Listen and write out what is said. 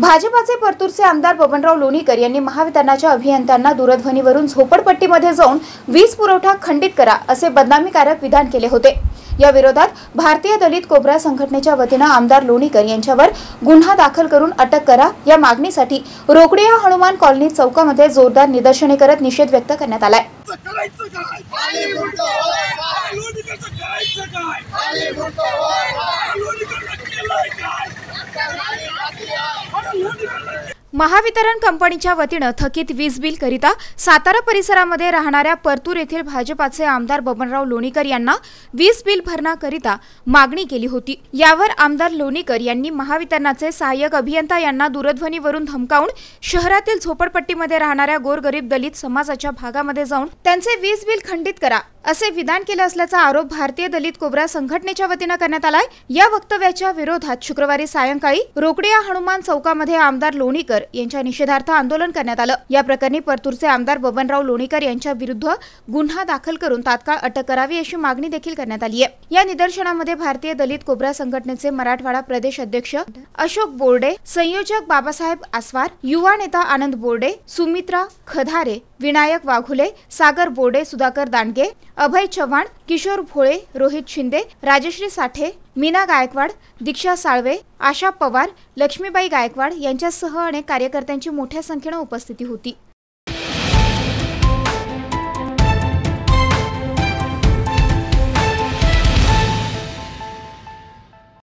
भाजपाचे परतूरचे आमदार बबनराव लोणीकर यांनी महावितरणाच्या अभियंत्यांना दूरध्वनीवरून झोपडपट्टीमध्ये जाऊन वीज पुरवठा खंडित करा असे बदनामीकारक विधान केले होते या विरोधात भारतीय दलित कोबरा संघटनेच्या वतीनं आमदार लोणीकर यांच्यावर गुन्हा दाखल करून अटक करा या मागणीसाठी रोकडिया हनुमान कॉलनी चौकामध्ये जोरदार निदर्शने करत निषेध व्यक्त करण्यात आलाय महावितरण कंपनीच्या वतीनं थकीत वीज बिल करिता सातारा परिसरामध्ये राहणाऱ्या परतूर येथील भाजपाचे आमदार बबनराव लोणीकर यांना वीज बिल भरण्याकरिता मागणी केली होती यावर आमदार लोणीकर यांनी महावितरणाचे सहाय्यक अभियंता यांना दूरध्वनीवरून धमकावून शहरातील झोपडपट्टीमध्ये राहणाऱ्या गोरगरीब दलित समाजाच्या भागामध्ये जाऊन त्यांचे वीज बिल खंडित करा असे विधान केलं असल्याचा आरोप भारतीय दलित कोबरा संघटनेच्या वतीनं करण्यात आलाय या वक्तव्याच्या विरोधात शुक्रवारी सायंकाळी रोकडिया हनुमान चौकामध्ये आमदार लोणीकर यांच्या निषेधार्थ आंदोलन करण्यात आलं या प्रकरणी परतूरचे आमदार बबनराव लोणीकर यांच्या विरुद्ध गुन्हा दाखल करून तात्काळ अटक करावी अशी मागणी देखील करण्यात आली आहे या निदर्शनामध्ये भारतीय दलित कोबरा संघटनेचे मराठवाडा प्रदेश अध्यक्ष अशोक बोर्डे संयोजक बाबासाहेब आसवार युवा नेता आनंद बोर्डे सुमित्रा खधारे विनायक वाघुले सागर बोर्डे सुधाकर दांडगे अभय चव्हाण किशोर भोळे रोहित शिंदे राजश्री साठे मीना गायकवाड दीक्षा साळवे आशा पवार लक्ष्मीबाई गायकवाड यांच्यासह अनेक कार्यकर्त्यांची मोठ्या संख्येनं उपस्थिती होती